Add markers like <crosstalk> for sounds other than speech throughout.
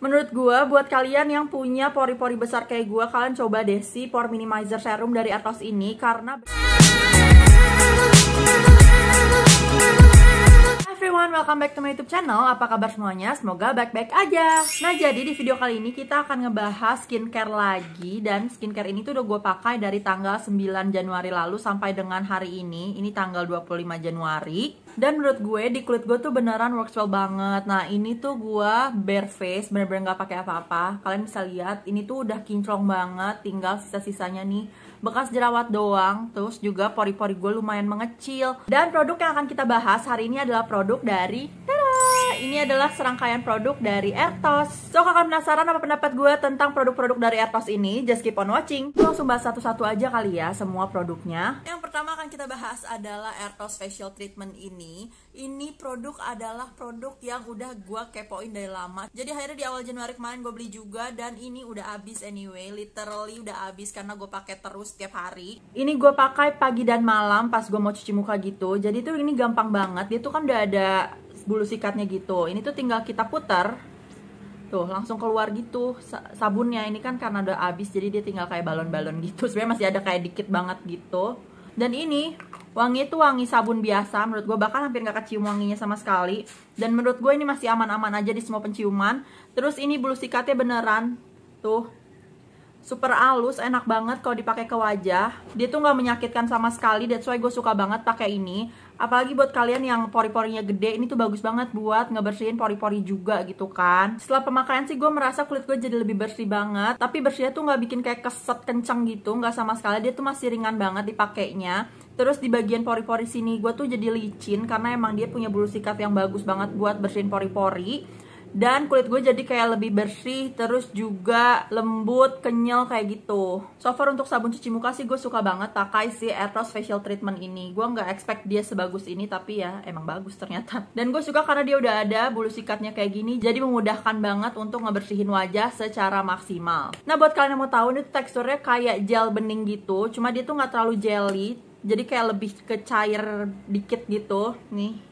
Menurut gue, buat kalian yang punya pori-pori besar kayak gue, kalian coba deh si Pore Minimizer Serum dari Atos ini karena... everyone, welcome back to my youtube channel Apa kabar semuanya? Semoga baik-baik aja Nah jadi di video kali ini kita akan ngebahas skincare lagi Dan skincare ini tuh udah gue pakai dari tanggal 9 Januari lalu sampai dengan hari ini Ini tanggal 25 Januari dan menurut gue di kulit gue tuh beneran works well banget nah ini tuh gue bare face bener-bener gak pakai apa-apa kalian bisa lihat ini tuh udah kinclong banget tinggal sisa-sisanya nih bekas jerawat doang terus juga pori-pori gue lumayan mengecil dan produk yang akan kita bahas hari ini adalah produk dari ini adalah serangkaian produk dari Ertos so kakak penasaran apa pendapat gue tentang produk-produk dari Ertos ini just keep on watching langsung bahas satu-satu aja kali ya semua produknya yang pertama kita bahas adalah Ertos Special Treatment ini. Ini produk adalah produk yang udah gue kepoin dari lama. Jadi akhirnya di awal Januari kemarin gue beli juga dan ini udah abis anyway, literally udah abis karena gue pakai terus setiap hari. Ini gue pakai pagi dan malam pas gue mau cuci muka gitu. Jadi tuh ini gampang banget. Dia tuh kan udah ada bulu sikatnya gitu. Ini tuh tinggal kita putar tuh langsung keluar gitu sabunnya ini kan karena udah habis jadi dia tinggal kayak balon-balon gitu <laughs> sebenarnya masih ada kayak dikit banget gitu dan ini wangi itu wangi sabun biasa. Menurut gue bahkan hampir gak kecium wanginya sama sekali. Dan menurut gue ini masih aman-aman aja di semua penciuman. Terus ini bulu sikatnya beneran tuh super halus, enak banget kalau dipakai ke wajah. Dia tuh nggak menyakitkan sama sekali. That's why gue suka banget pakai ini apalagi buat kalian yang pori-porinya gede ini tuh bagus banget buat ngebersihin pori-pori juga gitu kan setelah pemakaian sih gue merasa kulit gue jadi lebih bersih banget tapi bersihnya tuh nggak bikin kayak keset kenceng gitu nggak sama sekali dia tuh masih ringan banget dipakainya Terus di bagian pori-pori sini gue tuh jadi licin karena emang dia punya bulu sikat yang bagus banget buat bersihin pori-pori dan kulit gue jadi kayak lebih bersih terus juga lembut kenyal kayak gitu so far untuk sabun cuci muka sih gue suka banget pakai si Eros Facial Treatment ini gue nggak expect dia sebagus ini tapi ya emang bagus ternyata <laughs> dan gue suka karena dia udah ada bulu sikatnya kayak gini jadi memudahkan banget untuk ngebersihin wajah secara maksimal nah buat kalian yang mau tahu ini teksturnya kayak gel bening gitu cuma dia tuh nggak terlalu jelly jadi kayak lebih ke cair dikit gitu nih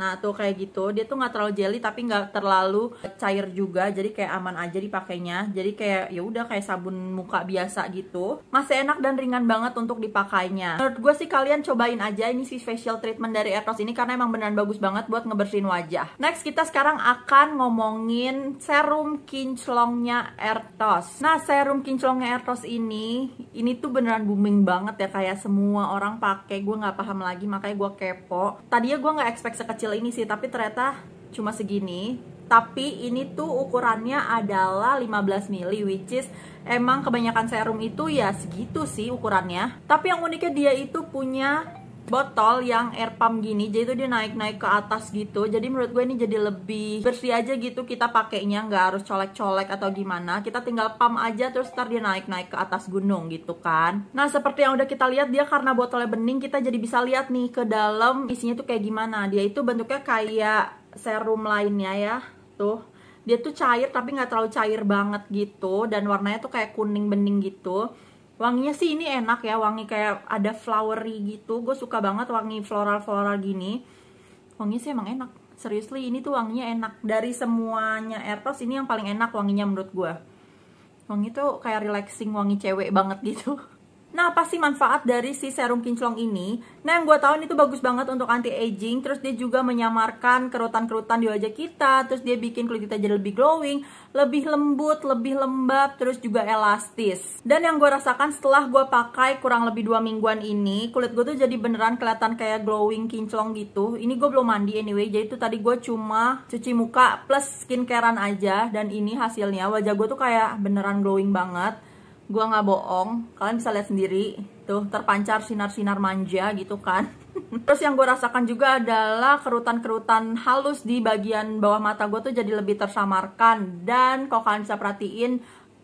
Nah tuh kayak gitu, dia tuh nggak terlalu jelly tapi nggak terlalu cair juga, jadi kayak aman aja dipakainya. Jadi kayak ya udah kayak sabun muka biasa gitu. Masih enak dan ringan banget untuk dipakainya. Menurut gue sih kalian cobain aja ini si facial treatment dari Ertos ini karena emang beneran bagus banget buat ngebersihin wajah. Next kita sekarang akan ngomongin serum kinclongnya Ertos. Nah serum kinclongnya Ertos ini, ini tuh beneran booming banget ya kayak semua orang pakai. Gue nggak paham lagi makanya gue kepo. Tadinya gue nggak expect sekecil sekecil ini sih tapi ternyata cuma segini tapi ini tuh ukurannya adalah 15 mili which is emang kebanyakan serum itu ya segitu sih ukurannya tapi yang uniknya dia itu punya botol yang air pump gini jadi itu dia naik-naik ke atas gitu jadi menurut gue ini jadi lebih bersih aja gitu kita pakainya nggak harus colek-colek atau gimana kita tinggal pump aja terus ntar dia naik-naik ke atas gunung gitu kan nah seperti yang udah kita lihat dia karena botolnya bening kita jadi bisa lihat nih ke dalam isinya tuh kayak gimana dia itu bentuknya kayak serum lainnya ya tuh dia tuh cair tapi nggak terlalu cair banget gitu dan warnanya tuh kayak kuning bening gitu wanginya sih ini enak ya wangi kayak ada flowery gitu gue suka banget wangi floral floral gini wanginya sih emang enak seriously ini tuh wanginya enak dari semuanya Ertos ini yang paling enak wanginya menurut gue wangi tuh kayak relaxing wangi cewek banget gitu <laughs> Nah, apa sih manfaat dari si serum kinclong ini? Nah, yang gue tahu ini tuh bagus banget untuk anti-aging, terus dia juga menyamarkan kerutan-kerutan di wajah kita, terus dia bikin kulit kita jadi lebih glowing, lebih lembut, lebih lembab, terus juga elastis. Dan yang gue rasakan setelah gue pakai kurang lebih dua mingguan ini, kulit gue tuh jadi beneran kelihatan kayak glowing kinclong gitu. Ini gue belum mandi anyway, jadi tuh tadi gue cuma cuci muka plus skincarean aja, dan ini hasilnya wajah gue tuh kayak beneran glowing banget gue nggak bohong kalian bisa lihat sendiri tuh terpancar sinar-sinar manja gitu kan <laughs> terus yang gue rasakan juga adalah kerutan-kerutan halus di bagian bawah mata gue tuh jadi lebih tersamarkan dan kok kalian bisa perhatiin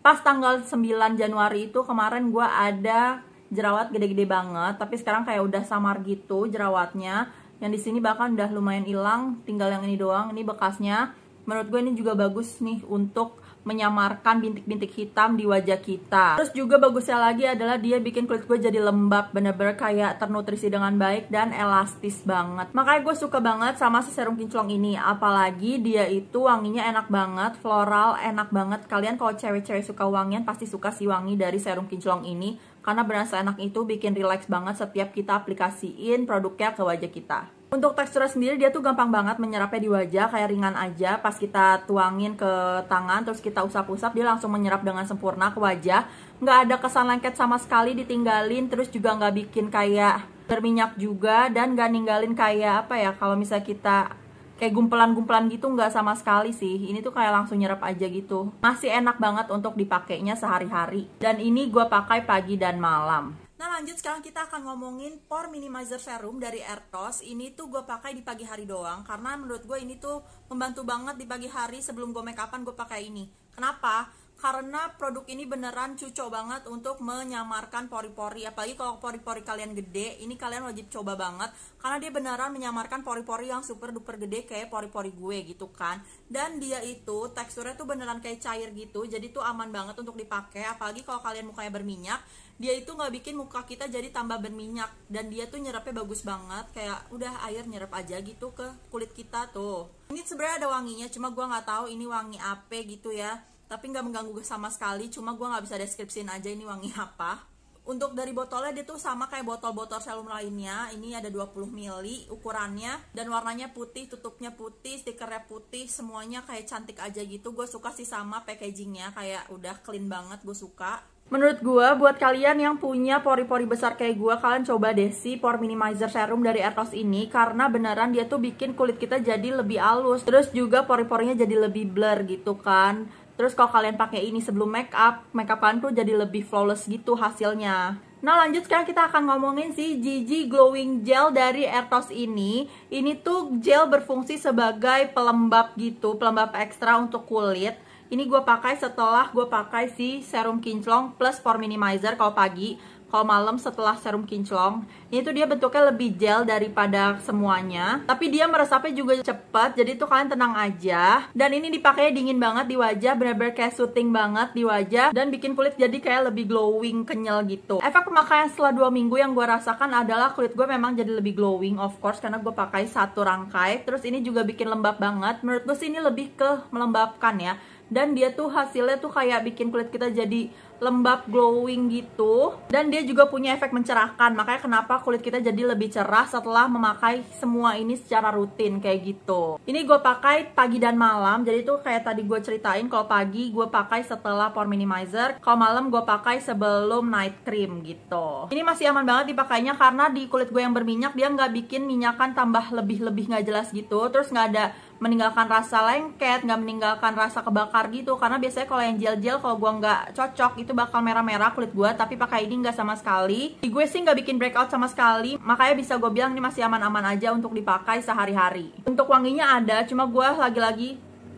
pas tanggal 9 Januari itu kemarin gue ada jerawat gede-gede banget tapi sekarang kayak udah samar gitu jerawatnya yang di sini bahkan udah lumayan hilang tinggal yang ini doang ini bekasnya menurut gue ini juga bagus nih untuk menyamarkan bintik-bintik hitam di wajah kita. Terus juga bagusnya lagi adalah dia bikin kulit gue jadi lembab, bener-bener kayak ternutrisi dengan baik dan elastis banget. Makanya gue suka banget sama si serum kinclong ini, apalagi dia itu wanginya enak banget, floral enak banget. Kalian kalau cewek-cewek suka wangian pasti suka si wangi dari serum kinclong ini karena berasa enak itu bikin relax banget setiap kita aplikasiin produknya ke wajah kita. Untuk tekstur sendiri dia tuh gampang banget menyerapnya di wajah, kayak ringan aja. Pas kita tuangin ke tangan, terus kita usap-usap, dia langsung menyerap dengan sempurna ke wajah. Nggak ada kesan lengket sama sekali, ditinggalin, terus juga nggak bikin kayak berminyak juga, dan nggak ninggalin kayak apa ya, kalau misalnya kita kayak gumpelan-gumpelan gitu nggak sama sekali sih ini tuh kayak langsung nyerap aja gitu masih enak banget untuk dipakainya sehari-hari dan ini gue pakai pagi dan malam Nah lanjut sekarang kita akan ngomongin pore minimizer serum dari Ertos Ini tuh gue pakai di pagi hari doang Karena menurut gue ini tuh membantu banget di pagi hari sebelum gue make upan gue pakai ini Kenapa? karena produk ini beneran cucok banget untuk menyamarkan pori-pori apalagi kalau pori-pori kalian gede ini kalian wajib coba banget karena dia beneran menyamarkan pori-pori yang super duper gede kayak pori-pori gue gitu kan dan dia itu teksturnya tuh beneran kayak cair gitu jadi tuh aman banget untuk dipakai apalagi kalau kalian mukanya berminyak dia itu nggak bikin muka kita jadi tambah berminyak dan dia tuh nyerapnya bagus banget kayak udah air nyerap aja gitu ke kulit kita tuh ini sebenarnya ada wanginya cuma gue nggak tahu ini wangi apa gitu ya tapi nggak mengganggu sama sekali cuma gue nggak bisa deskripsiin aja ini wangi apa untuk dari botolnya dia tuh sama kayak botol-botol serum lainnya ini ada 20 ml ukurannya dan warnanya putih tutupnya putih stikernya putih semuanya kayak cantik aja gitu gue suka sih sama packagingnya kayak udah clean banget gue suka Menurut gue, buat kalian yang punya pori-pori besar kayak gue, kalian coba deh si Pore Minimizer Serum dari Ertos ini karena beneran dia tuh bikin kulit kita jadi lebih halus. Terus juga pori-porinya jadi lebih blur gitu kan. Terus kalau kalian pakai ini sebelum make up, make up kalian tuh jadi lebih flawless gitu hasilnya. Nah lanjut sekarang kita akan ngomongin si Gigi Glowing Gel dari Ertos ini Ini tuh gel berfungsi sebagai pelembab gitu, pelembab ekstra untuk kulit Ini gue pakai setelah gue pakai si serum kinclong plus pore minimizer kalau pagi kalau malam setelah serum kinclong ini tuh dia bentuknya lebih gel daripada semuanya tapi dia meresapnya juga cepat jadi tuh kalian tenang aja dan ini dipakai dingin banget di wajah bener-bener kayak syuting banget di wajah dan bikin kulit jadi kayak lebih glowing kenyal gitu efek pemakaian setelah dua minggu yang gue rasakan adalah kulit gue memang jadi lebih glowing of course karena gue pakai satu rangkai terus ini juga bikin lembab banget menurut gue sih ini lebih ke melembabkan ya dan dia tuh hasilnya tuh kayak bikin kulit kita jadi lembab glowing gitu dan dia juga punya efek mencerahkan makanya kenapa kulit kita jadi lebih cerah setelah memakai semua ini secara rutin kayak gitu ini gue pakai pagi dan malam jadi tuh kayak tadi gue ceritain kalau pagi gue pakai setelah pore minimizer kalau malam gue pakai sebelum night cream gitu ini masih aman banget dipakainya karena di kulit gue yang berminyak dia nggak bikin minyakan tambah lebih-lebih nggak jelas gitu terus nggak ada meninggalkan rasa lengket, nggak meninggalkan rasa kebakar gitu. Karena biasanya kalau yang gel-gel kalau gue nggak cocok itu bakal merah-merah kulit gue. Tapi pakai ini nggak sama sekali. Di gue sih nggak bikin breakout sama sekali. Makanya bisa gue bilang ini masih aman-aman aja untuk dipakai sehari-hari. Untuk wanginya ada, cuma gue lagi-lagi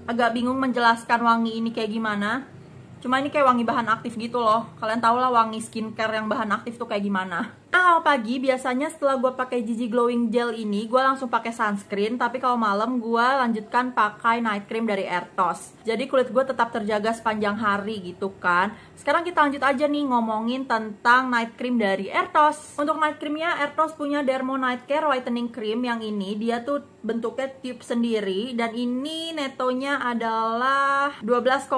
agak bingung menjelaskan wangi ini kayak gimana. Cuma ini kayak wangi bahan aktif gitu loh. Kalian tau lah wangi skincare yang bahan aktif tuh kayak gimana kalau pagi biasanya setelah gue pakai Gigi Glowing Gel ini, gue langsung pakai sunscreen. Tapi kalau malam gue lanjutkan pakai night cream dari Ertos. Jadi kulit gue tetap terjaga sepanjang hari gitu kan. Sekarang kita lanjut aja nih ngomongin tentang night cream dari Ertos. Untuk night creamnya Ertos punya Dermo Night Care Whitening Cream yang ini dia tuh bentuknya tube sendiri dan ini netonya adalah 12,5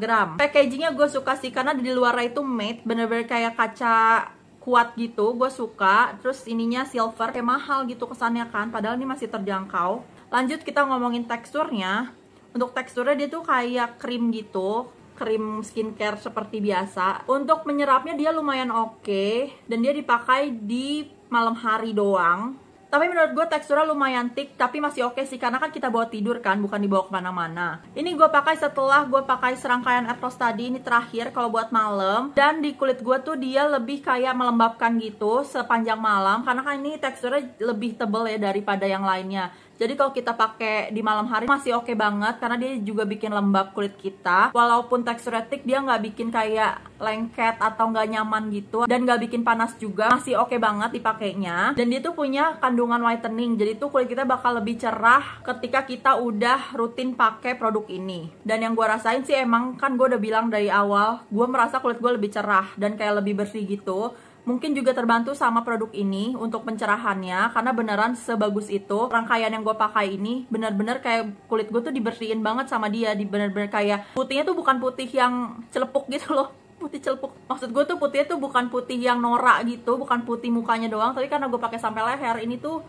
gram. Packagingnya gue suka sih karena di luar itu matte, bener-bener kayak kaca kuat gitu gue suka terus ininya silver kayak mahal gitu kesannya kan padahal ini masih terjangkau lanjut kita ngomongin teksturnya untuk teksturnya dia tuh kayak krim gitu krim skincare seperti biasa untuk menyerapnya dia lumayan oke okay, dan dia dipakai di malam hari doang tapi menurut gue teksturnya lumayan thick tapi masih oke okay sih karena kan kita bawa tidur kan bukan dibawa kemana-mana. Ini gue pakai setelah gue pakai serangkaian Airfloss tadi ini terakhir kalau buat malam dan di kulit gue tuh dia lebih kayak melembabkan gitu sepanjang malam karena kan ini teksturnya lebih tebel ya daripada yang lainnya. Jadi kalau kita pakai di malam hari masih oke okay banget karena dia juga bikin lembab kulit kita. Walaupun tekstur etik dia nggak bikin kayak lengket atau nggak nyaman gitu dan nggak bikin panas juga masih oke okay banget dipakainya. Dan dia tuh punya kandungan whitening jadi tuh kulit kita bakal lebih cerah ketika kita udah rutin pakai produk ini. Dan yang gue rasain sih emang kan gue udah bilang dari awal gue merasa kulit gue lebih cerah dan kayak lebih bersih gitu. Mungkin juga terbantu sama produk ini untuk pencerahannya karena beneran sebagus itu rangkaian yang gue pakai ini bener-bener kayak kulit gue tuh dibersihin banget sama dia, di bener-bener kayak putihnya tuh bukan putih yang celepuk gitu loh <laughs> putih celepuk maksud gue tuh putihnya tuh bukan putih yang norak gitu bukan putih mukanya doang tapi karena gue pakai sampai leher ini tuh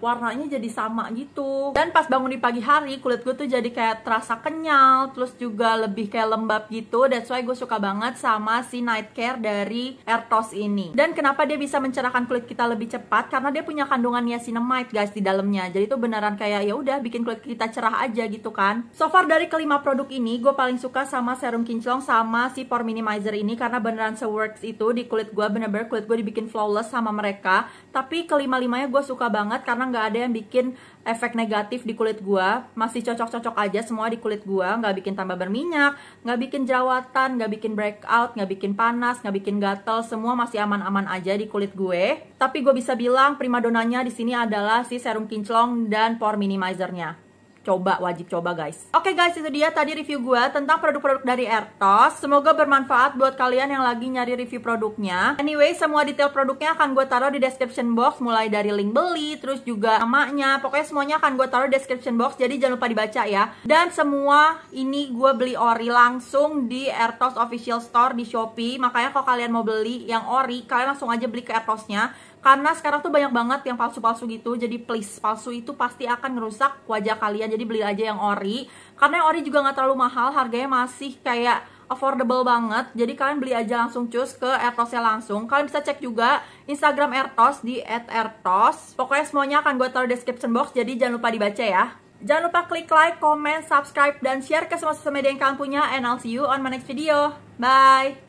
warnanya jadi sama gitu dan pas bangun di pagi hari kulit gue tuh jadi kayak terasa kenyal terus juga lebih kayak lembab gitu dan why gue suka banget sama si night care dari Ertos ini dan kenapa dia bisa mencerahkan kulit kita lebih cepat karena dia punya kandungan niacinamide guys di dalamnya jadi tuh beneran kayak ya udah bikin kulit kita cerah aja gitu kan so far dari kelima produk ini gue paling suka sama serum kinclong sama si pore minimizer ini karena beneran seworks itu di kulit gue bener-bener kulit gue dibikin flawless sama mereka tapi kelima-limanya gue suka banget karena nggak ada yang bikin efek negatif di kulit gua masih cocok-cocok aja semua di kulit gua nggak bikin tambah berminyak nggak bikin jerawatan nggak bikin breakout nggak bikin panas nggak bikin gatel semua masih aman-aman aja di kulit gue tapi gue bisa bilang primadonanya di sini adalah si serum kinclong dan pore minimizernya coba wajib coba guys oke okay, guys itu dia tadi review gue tentang produk-produk dari Ertos semoga bermanfaat buat kalian yang lagi nyari review produknya anyway semua detail produknya akan gue taruh di description box mulai dari link beli terus juga namanya pokoknya semuanya akan gue taruh di description box jadi jangan lupa dibaca ya dan semua ini gue beli ori langsung di Ertos official store di Shopee makanya kalau kalian mau beli yang ori kalian langsung aja beli ke Ertosnya karena sekarang tuh banyak banget yang palsu-palsu gitu jadi please palsu itu pasti akan ngerusak wajah kalian jadi beli aja yang ori karena yang ori juga nggak terlalu mahal harganya masih kayak affordable banget jadi kalian beli aja langsung cus ke Ertosnya langsung kalian bisa cek juga Instagram Ertos di @ertos pokoknya semuanya akan gue taruh di description box jadi jangan lupa dibaca ya Jangan lupa klik like, comment, subscribe, dan share ke semua sosial media yang kalian punya. And I'll see you on my next video. Bye!